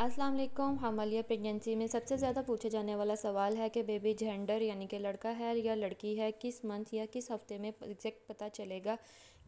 अस्सलाम वालेकुम हमलिया प्रेगनेंसी में सबसे ज़्यादा पूछे जाने वाला सवाल है कि बेबी जेंडर यानी कि लड़का है या लड़की है किस मंथ या किस हफ्ते में एग्जैक्ट पता चलेगा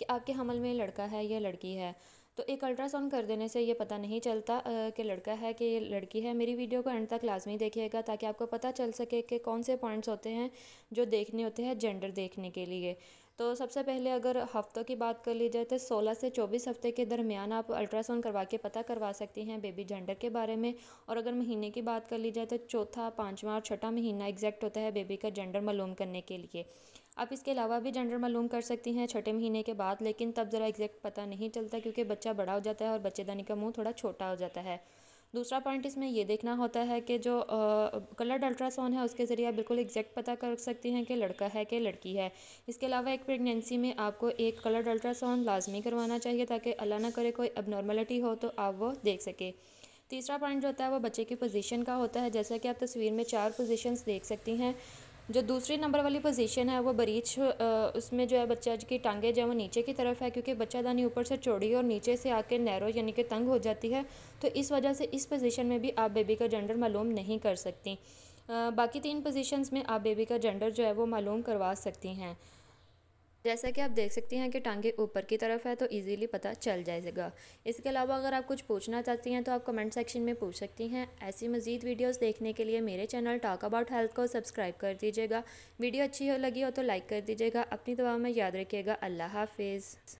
कि आपके हमल में लड़का है या लड़की है तो एक अल्ट्रासाउंड कर देने से ये पता नहीं चलता कि लड़का है कि लड़की है मेरी वीडियो को एंड तक लाजमी देखिएगा ताकि आपको पता चल सके कि कौन से पॉइंट्स होते हैं जो देखने होते हैं जेंडर देखने के लिए तो सबसे पहले अगर हफ्तों की बात कर ली जाए तो 16 से 24 हफ्ते के दरमियान आप अल्ट्रासाउंड करवा के पता करवा सकती हैं बेबी जेंडर के बारे में और अगर महीने की बात कर ली जाए तो चौथा पाँचवा और छठा महीना एग्जैक्ट होता है बेबी का जेंडर मालूम करने के लिए आप इसके अलावा भी जेंडर मालूम कर सकती हैं छठे महीने के बाद लेकिन तब ज़रा एग्जैक्ट पता नहीं चलता क्योंकि बच्चा बड़ा हो जाता है और बच्चेदानी का मुँह थोड़ा छोटा हो जाता है दूसरा पॉइंट इसमें यह देखना होता है कि जो कलर्ड अल्ट्रासाउंड है उसके ज़रिए आप बिल्कुल एग्जैक्ट पता कर सकती हैं कि लड़का है कि लड़की है इसके अलावा एक प्रेगनेंसी में आपको एक कलर्ड अल्ट्रासाउंड लाजमी करवाना चाहिए ताकि अल्लाह ना करे कोई अबनॉर्मलिटी हो तो आप वो देख सके तीसरा पॉइंट जो होता है वो बच्चे की पोजीशन का होता है जैसा कि आप तस्वीर में चार पोजीशंस देख सकती हैं जो दूसरी नंबर वाली पोजीशन है वो बरीच उसमें जो है बच्चा की टांगे जो है वो नीचे की तरफ है क्योंकि बच्चा दानी ऊपर से चौड़ी और नीचे से आके नैरो यानी कि तंग हो जाती है तो इस वजह से इस पोजीशन में भी आप बेबी का जेंडर मालूम नहीं कर सकती बाकी तीन पोजीशंस में आप बेबी का जेंडर जो है वो मालूम करवा सकती हैं जैसा कि आप देख सकते हैं कि टांगे ऊपर की तरफ है तो इजीली पता चल जाएगा इसके अलावा अगर आप कुछ पूछना चाहती हैं तो आप कमेंट सेक्शन में पूछ सकती हैं ऐसी मज़ीद वीडियोस देखने के लिए मेरे चैनल टॉक अबाउट हेल्थ को सब्सक्राइब कर दीजिएगा वीडियो अच्छी हो लगी हो तो लाइक कर दीजिएगा अपनी दुआ में याद रखिएगा अल्लाह हाफिज़